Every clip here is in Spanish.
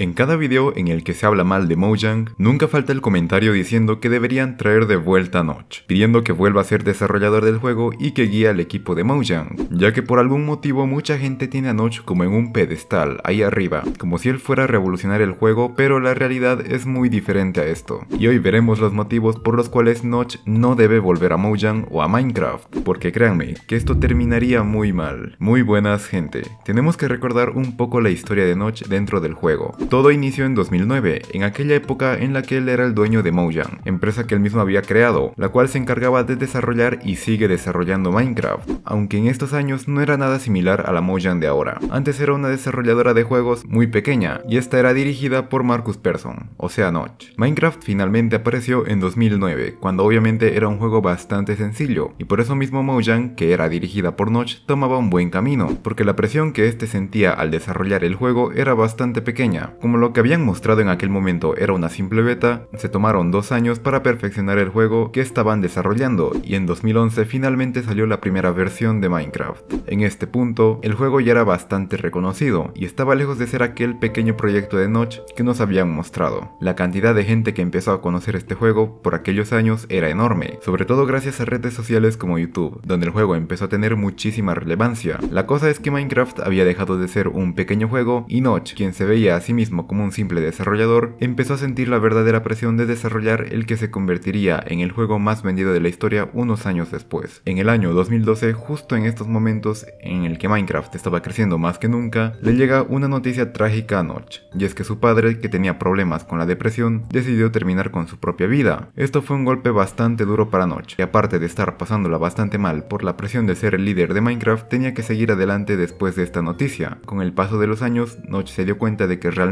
En cada video en el que se habla mal de Mojang, nunca falta el comentario diciendo que deberían traer de vuelta a Notch, pidiendo que vuelva a ser desarrollador del juego y que guíe al equipo de Mojang, ya que por algún motivo mucha gente tiene a Notch como en un pedestal, ahí arriba, como si él fuera a revolucionar el juego, pero la realidad es muy diferente a esto. Y hoy veremos los motivos por los cuales Notch no debe volver a Mojang o a Minecraft, porque créanme, que esto terminaría muy mal. Muy buenas gente, tenemos que recordar un poco la historia de Notch dentro del juego. Todo inició en 2009, en aquella época en la que él era el dueño de Mojang, empresa que él mismo había creado, la cual se encargaba de desarrollar y sigue desarrollando Minecraft, aunque en estos años no era nada similar a la Mojang de ahora. Antes era una desarrolladora de juegos muy pequeña, y esta era dirigida por Marcus Persson, o sea Notch. Minecraft finalmente apareció en 2009, cuando obviamente era un juego bastante sencillo, y por eso mismo Mojang, que era dirigida por Notch, tomaba un buen camino, porque la presión que este sentía al desarrollar el juego era bastante pequeña, como lo que habían mostrado en aquel momento era una simple beta, se tomaron dos años para perfeccionar el juego que estaban desarrollando y en 2011 finalmente salió la primera versión de Minecraft. En este punto, el juego ya era bastante reconocido y estaba lejos de ser aquel pequeño proyecto de Notch que nos habían mostrado. La cantidad de gente que empezó a conocer este juego por aquellos años era enorme, sobre todo gracias a redes sociales como YouTube, donde el juego empezó a tener muchísima relevancia. La cosa es que Minecraft había dejado de ser un pequeño juego y Notch, quien se veía a mismo como un simple desarrollador, empezó a sentir la verdadera presión de desarrollar el que se convertiría en el juego más vendido de la historia unos años después. En el año 2012, justo en estos momentos en el que Minecraft estaba creciendo más que nunca, le llega una noticia trágica a Notch, y es que su padre, que tenía problemas con la depresión, decidió terminar con su propia vida. Esto fue un golpe bastante duro para Notch, y aparte de estar pasándola bastante mal por la presión de ser el líder de Minecraft, tenía que seguir adelante después de esta noticia. Con el paso de los años, Notch se dio cuenta de que realmente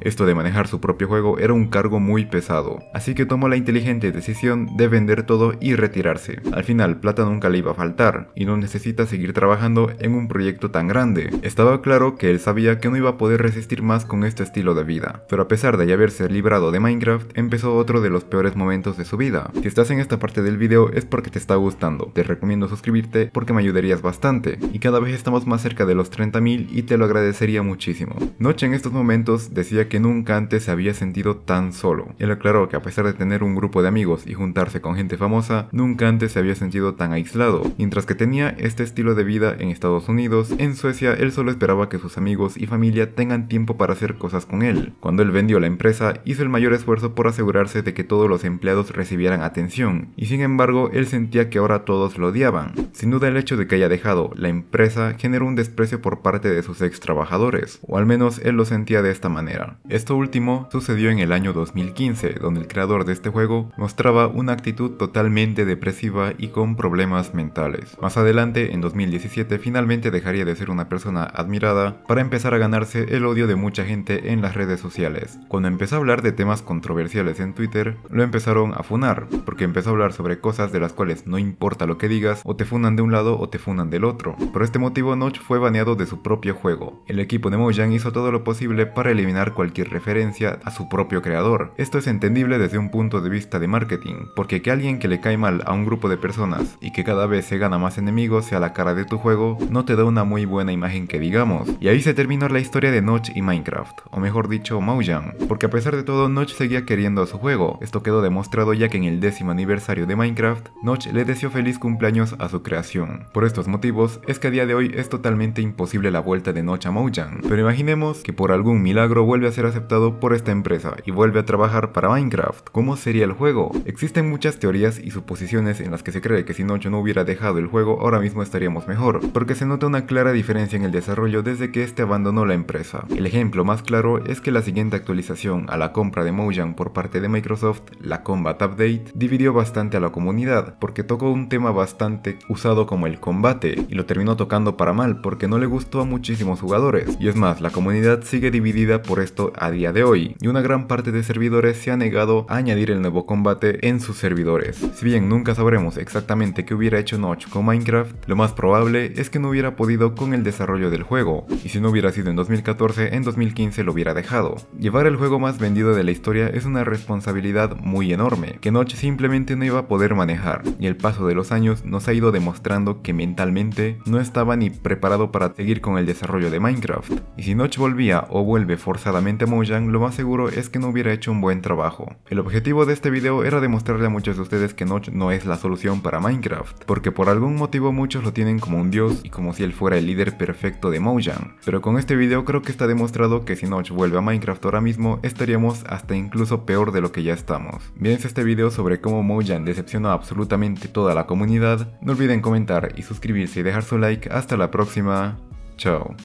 esto de manejar su propio juego era un cargo muy pesado, así que tomó la inteligente decisión de vender todo y retirarse. Al final, plata nunca le iba a faltar, y no necesita seguir trabajando en un proyecto tan grande. Estaba claro que él sabía que no iba a poder resistir más con este estilo de vida, pero a pesar de ya haberse librado de Minecraft, empezó otro de los peores momentos de su vida. Si estás en esta parte del video es porque te está gustando, te recomiendo suscribirte porque me ayudarías bastante, y cada vez estamos más cerca de los 30.000 y te lo agradecería muchísimo. Noche en estos momentos decía que nunca antes se había sentido tan solo. Él aclaró que a pesar de tener un grupo de amigos y juntarse con gente famosa, nunca antes se había sentido tan aislado. Mientras que tenía este estilo de vida en Estados Unidos, en Suecia él solo esperaba que sus amigos y familia tengan tiempo para hacer cosas con él. Cuando él vendió la empresa, hizo el mayor esfuerzo por asegurarse de que todos los empleados recibieran atención, y sin embargo él sentía que ahora todos lo odiaban. Sin duda el hecho de que haya dejado la empresa generó un desprecio por parte de sus ex trabajadores, o al menos él lo sentía de esta manera. Esto último sucedió en el año 2015, donde el creador de este juego mostraba una actitud totalmente depresiva y con problemas mentales. Más adelante, en 2017, finalmente dejaría de ser una persona admirada para empezar a ganarse el odio de mucha gente en las redes sociales. Cuando empezó a hablar de temas controversiales en Twitter, lo empezaron a funar, porque empezó a hablar sobre cosas de las cuales no importa lo que digas, o te funan de un lado o te funan del otro. Por este motivo, Notch fue baneado de su propio juego. El equipo de Mojang hizo todo lo posible para el eliminar cualquier referencia a su propio creador. Esto es entendible desde un punto de vista de marketing, porque que alguien que le cae mal a un grupo de personas y que cada vez se gana más enemigos sea la cara de tu juego, no te da una muy buena imagen que digamos. Y ahí se terminó la historia de Notch y Minecraft, o mejor dicho, Mojang. porque a pesar de todo Notch seguía queriendo a su juego, esto quedó demostrado ya que en el décimo aniversario de Minecraft, Notch le deseó feliz cumpleaños a su creación. Por estos motivos, es que a día de hoy es totalmente imposible la vuelta de Notch a Mojang. pero imaginemos que por algún milagro vuelve a ser aceptado por esta empresa y vuelve a trabajar para Minecraft. ¿Cómo sería el juego? Existen muchas teorías y suposiciones en las que se cree que si Nocho no hubiera dejado el juego ahora mismo estaríamos mejor, porque se nota una clara diferencia en el desarrollo desde que este abandonó la empresa. El ejemplo más claro es que la siguiente actualización a la compra de Mojang por parte de Microsoft, la Combat Update, dividió bastante a la comunidad, porque tocó un tema bastante usado como el combate, y lo terminó tocando para mal porque no le gustó a muchísimos jugadores, y es más, la comunidad sigue dividida por esto a día de hoy, y una gran parte de servidores se ha negado a añadir el nuevo combate en sus servidores. Si bien nunca sabremos exactamente qué hubiera hecho Notch con Minecraft, lo más probable es que no hubiera podido con el desarrollo del juego, y si no hubiera sido en 2014, en 2015 lo hubiera dejado. Llevar el juego más vendido de la historia es una responsabilidad muy enorme, que Notch simplemente no iba a poder manejar, y el paso de los años nos ha ido demostrando que mentalmente no estaba ni preparado para seguir con el desarrollo de Minecraft, y si Notch volvía o vuelve forzadamente Mojang, lo más seguro es que no hubiera hecho un buen trabajo. El objetivo de este video era demostrarle a muchos de ustedes que Notch no es la solución para Minecraft, porque por algún motivo muchos lo tienen como un dios y como si él fuera el líder perfecto de Mojang. Pero con este video creo que está demostrado que si Notch vuelve a Minecraft ahora mismo, estaríamos hasta incluso peor de lo que ya estamos. Mírense este video sobre cómo Mojang decepcionó absolutamente toda la comunidad, no olviden comentar y suscribirse y dejar su like, hasta la próxima, chao.